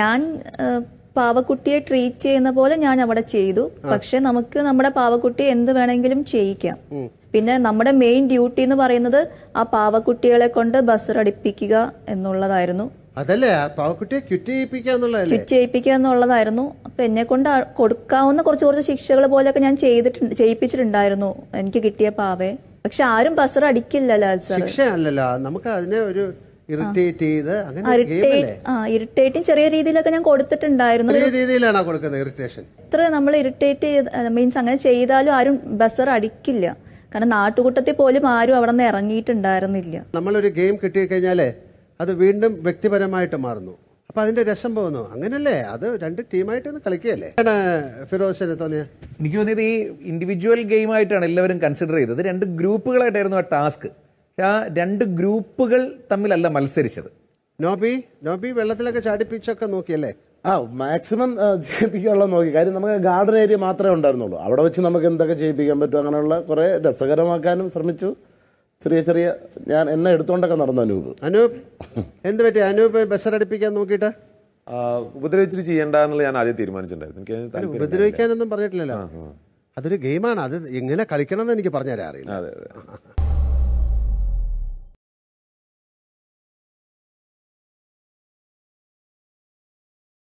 ഞാൻ പാവക്കുട്ടിയെ ട്രീറ്റ് ചെയ്യുന്ന പോലെ ഞാൻ അവിടെ ചെയ്തു പക്ഷെ നമുക്ക് നമ്മുടെ പാവക്കുട്ടി എന്ത് വേണമെങ്കിലും ചെയ്യിക്കാം പിന്നെ നമ്മുടെ മെയിൻ ഡ്യൂട്ടി എന്ന് പറയുന്നത് ആ പാവക്കുട്ടികളെ കൊണ്ട് അടിപ്പിക്കുക എന്നുള്ളതായിരുന്നു അതല്ലേ ചെയ്യിപ്പിക്കുക എന്നുള്ളതല്ലേ എന്നുള്ളതായിരുന്നു അപ്പൊ എന്നെ കൊണ്ട് കൊടുക്കാവുന്ന കുറച്ച് കുറച്ച് ശിക്ഷകൾ പോലെയൊക്കെ ഞാൻ ചെയ്തിട്ടുണ്ട് ചെയ്യിപ്പിച്ചിട്ടുണ്ടായിരുന്നു എനിക്ക് കിട്ടിയ പാവേ പക്ഷെ ആരും ബസ്സർ അടിക്കില്ലല്ലോ സർ സാർ നമുക്ക് അതിനെ ഒരു ഇറിറ്റേറ്റ് ചെയ്ത് അങ്ങനെ ഇറിറ്റേറ്റിംഗ് ചെറിയ രീതിയിലൊക്കെ ഞാൻ കൊടുത്തിട്ടുണ്ടായിരുന്നു രീതിയിലാണോ കൊടുക്കുന്നത് ഇറിറ്റേഷൻ ഇത്ര നമ്മൾ ഇറിറ്റേറ്റ് മീൻസ് അങ്ങനെ ചെയ്താലും ആരും ബസർ അടിക്കില്ല കാരണം നാട്ടുകൂട്ടത്തിൽ പോലും ആരും അവിടെ നിന്ന് ഇറങ്ങിയിട്ടുണ്ടായിരുന്നില്ല നമ്മളൊരു ഗെയിം കിട്ടിക്കഴിഞ്ഞാലേ അത് വീണ്ടും വ്യക്തിപരമായിട്ട് മാറുന്നു അപ്പൊ അതിന്റെ രസം പോകുന്നു അങ്ങനല്ലേ അത് രണ്ട് ടീമായിട്ട് കളിക്കുകയല്ലേ ഫിറോസ് തോന്നിയ എനിക്ക് തോന്നിയത് ഈ ഇൻഡിവിജ്വൽ ഗെയിമായിട്ടാണ് എല്ലാവരും കൺസിഡർ ചെയ്തത് രണ്ട് ഗ്രൂപ്പുകളായിട്ടായിരുന്നു ആ ടാസ്ക് ആ രണ്ട് ഗ്രൂപ്പുകൾ തമ്മിലല്ല മത്സരിച്ചത് നോബി നോബി വെള്ളത്തിലൊക്കെ ചാടിപ്പിച്ചൊക്കെ നോക്കിയല്ലേ ആ മാക്സിമം ചെയ്യിപ്പിക്കാനുള്ള നോക്കി കാര്യം നമുക്ക് ഗാർഡൻ ഏരിയ മാത്രമേ ഉണ്ടായിരുന്നുള്ളൂ അവിടെ വെച്ച് നമുക്ക് എന്തൊക്കെ ചെയ്യിപ്പിക്കാൻ പറ്റും അങ്ങനെയുള്ള കുറേ രസകരമാക്കാനും ശ്രമിച്ചു ചെറിയ ചെറിയ ഞാൻ എന്നെ എടുത്തുകൊണ്ടൊക്കെ നടന്നു അനൂപ് അനൂപ് എന്ത് പറ്റി അനൂപ് ബസ്സറടിപ്പിക്കാൻ നോക്കിയിട്ട് ഉപദ്രവിച്ചിട്ട് ചെയ്യണ്ടെന്നുള്ള ഞാൻ ആദ്യം തീരുമാനിച്ചിട്ടുണ്ടായിരുന്നു എനിക്ക് ഉപദ്രവിക്കാനൊന്നും പറഞ്ഞിട്ടില്ലല്ലോ അതൊരു ഗെയിമാണ് അത് എങ്ങനെ കളിക്കണം എന്ന് എനിക്ക് പറഞ്ഞുതരാൻ അറിയില്ല